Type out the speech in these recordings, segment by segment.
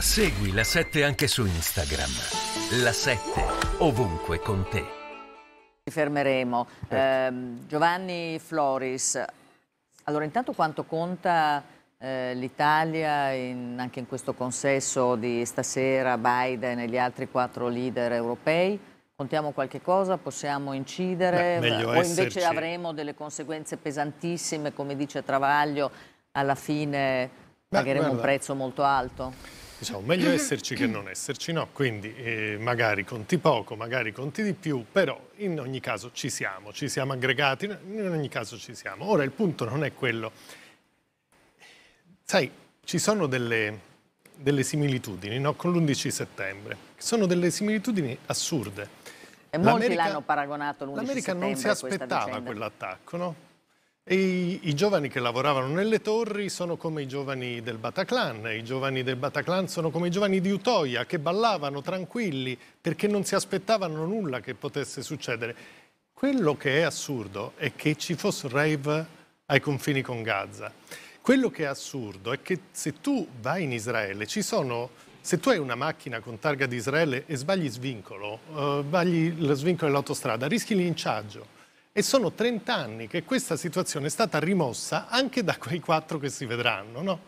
Segui la 7 anche su Instagram. La 7 ovunque con te. Ci fermeremo. Eh, Giovanni Floris, allora intanto quanto conta eh, l'Italia in, anche in questo consesso di stasera, Biden e gli altri quattro leader europei? Contiamo qualche cosa, possiamo incidere Beh, o esserci. invece avremo delle conseguenze pesantissime, come dice Travaglio, alla fine Beh, pagheremo guarda. un prezzo molto alto? diciamo, meglio esserci che non esserci, no? Quindi eh, magari conti poco, magari conti di più, però in ogni caso ci siamo, ci siamo aggregati, in ogni caso ci siamo. Ora il punto non è quello. Sai, ci sono delle, delle similitudini no? con l'11 settembre, sono delle similitudini assurde. E molti l'hanno paragonato l'11 settembre. L'America non si aspettava quell'attacco, no? I, I, giovani che lavoravano nelle torri sono come i giovani del Bataclan, i giovani del Bataclan sono come i giovani di Utoia che ballavano tranquilli perché non si aspettavano nulla che potesse succedere. Quello che è assurdo è che ci fosse rave ai confini con Gaza. Quello che è assurdo è che se tu vai in Israele ci sono se tu hai una macchina con targa di Israele e sbagli svincolo, eh, sbagli lo svincolo dell'autostrada, rischi linciaggio. E sono 30 anni che questa situazione è stata rimossa anche da quei quattro che si vedranno, no?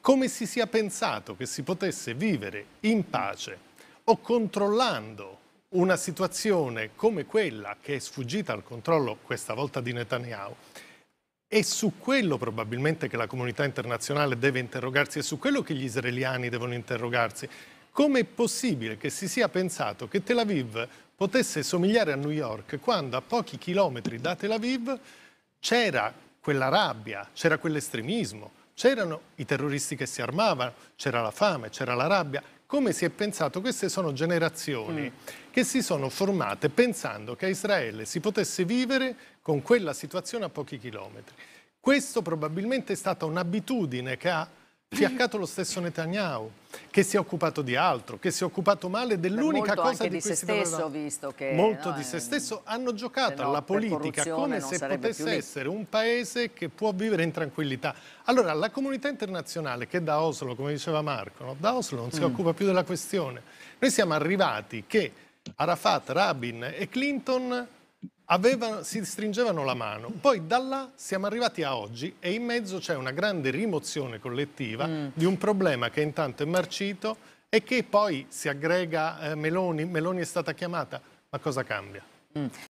Come si sia pensato che si potesse vivere in pace o controllando una situazione come quella che è sfuggita al controllo questa volta di Netanyahu è su quello probabilmente che la comunità internazionale deve interrogarsi, è su quello che gli israeliani devono interrogarsi. Come è possibile che si sia pensato che Tel Aviv potesse somigliare a New York quando a pochi chilometri da Tel Aviv c'era quella rabbia, c'era quell'estremismo, c'erano i terroristi che si armavano, c'era la fame, c'era la rabbia. Come si è pensato? Queste sono generazioni mm. che si sono formate pensando che a Israele si potesse vivere con quella situazione a pochi chilometri. Questo probabilmente è stata un'abitudine che ha fiaccato lo stesso Netanyahu, che si è occupato di altro, che si è occupato male dell'unica cosa di, di se stesso, doveva... visto che molto no, di se stesso hanno giocato no, alla politica come se potesse essere un paese che può vivere in tranquillità. Allora la comunità internazionale che da Oslo, come diceva Marco, no? da Oslo non si mm. occupa più della questione. Noi siamo arrivati che Arafat, Rabin e Clinton Avevano, si stringevano la mano, poi da là siamo arrivati a oggi e in mezzo c'è una grande rimozione collettiva mm. di un problema che intanto è marcito e che poi si aggrega eh, Meloni, Meloni è stata chiamata, ma cosa cambia? Mm.